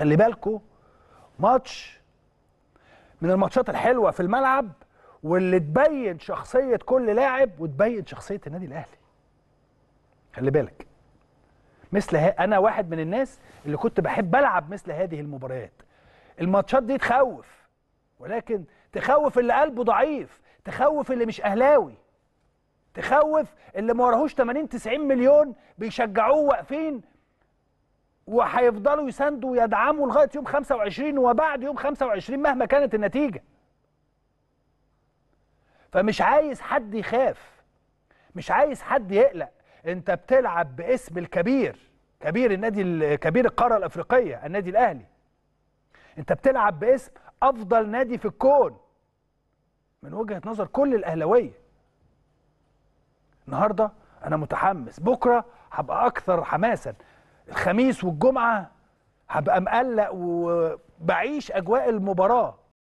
خلي بالكو ماتش من الماتشات الحلوه في الملعب واللي تبين شخصيه كل لاعب وتبين شخصيه النادي الاهلي خلي بالك مثل ها انا واحد من الناس اللي كنت بحب العب مثل هذه المباريات الماتشات دي تخوف ولكن تخوف اللي قلبه ضعيف تخوف اللي مش اهلاوي تخوف اللي ما وراهوش 80 90 مليون بيشجعوه واقفين وهيفضلوا يساندوا ويدعموا لغايه يوم 25 وبعد يوم 25 مهما كانت النتيجه. فمش عايز حد يخاف. مش عايز حد يقلق، انت بتلعب باسم الكبير، كبير النادي كبير القاره الافريقيه، النادي الاهلي. انت بتلعب باسم افضل نادي في الكون. من وجهه نظر كل الاهلاويه. النهارده انا متحمس، بكره هبقى اكثر حماسا. الخميس والجمعه هبقى مقلق وبعيش اجواء المباراه